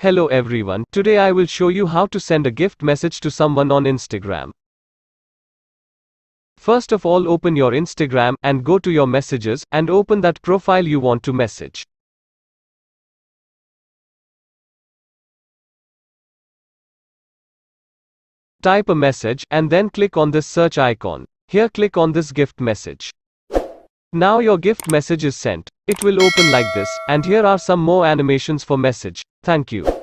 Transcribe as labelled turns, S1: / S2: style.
S1: Hello everyone, today I will show you how to send a gift message to someone on Instagram. First of all open your Instagram, and go to your messages, and open that profile you want to message. Type a message, and then click on this search icon. Here click on this gift message. Now your gift message is sent. It will open like this, and here are some more animations for message. Thank you.